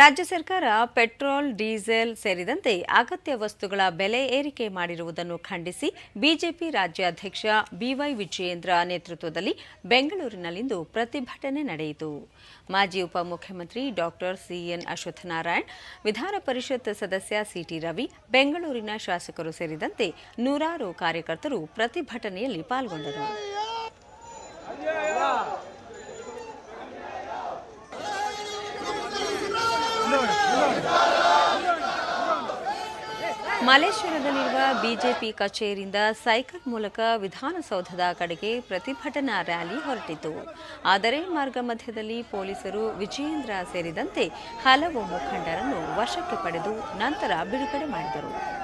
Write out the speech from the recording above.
ರಾಜ್ಯ ಸರ್ಕಾರ petrol diesel ಸೇರಿದಂತೆ ಅಗತ್ಯ ವಸ್ತುಗಳ ಬೆಲೆ ಏರಿಕೆ ಮಾಡಿರುವುದನ್ನು ಖಂಡಿಸಿ ಬಿಜೆಪಿ ರಾಜ್ಯಾಧ್ಯಕ್ಷ ಬಿವೈ ವಿಜಯೇಂದ್ರ ನೇತೃತ್ವದಲ್ಲಿ ಬೆಂಗಳೂರಿನಲ್ಲಿಂದು ಪ್ರತಿಭಟನೆ ನಡೆಯಿತು ಮಾಜಿ ಉಪಮುಖ್ಯಮಂತ್ರಿ ಡಾಕ್ಟರ್ ಸಿಎನ್ ಅಶ್ವತ್ಥನಾರಾಯಣ ವಿಧಾನ ಪರಿಷತ್ ಸದಸ್ಯ ಸಿಟಿ ರವಿ ಬೆಂಗಳೂರಿನ ಶಾಸಕರು ಸೇರಿದಂತೆ ನೂರಾರು ಕಾರ್ಯಕರ್ತರು ಪ್ರತಿಭಟನೆಯಲ್ಲಿ ಪಾಲ್ಗೊಂಡರು ಮಲೇಶ್ವರದಲ್ಲಿರುವ ಬಿಜೆಪಿ ಕಚೇರಿಯಿಂದ ಸೈಕಲ್ ಮೂಲಕ ವಿಧಾನಸೌಧದ ಕಡೆಗೆ ಪ್ರತಿಭಟನಾ ರ್ಯಾಲಿ ಹೊರಟಿತು ಆದರೆ ಮಾರ್ಗ ಮಧ್ಯದಲ್ಲಿ ಪೊಲೀಸರು ವಿಜಯೇಂದ್ರ ಸೇರಿದಂತೆ ಹಲವು ಮುಖಂಡರನ್ನು ವಶಕ್ಕೆ ಪಡೆದು ನಂತರ ಬಿಡುಗಡೆ ಮಾಡಿದರು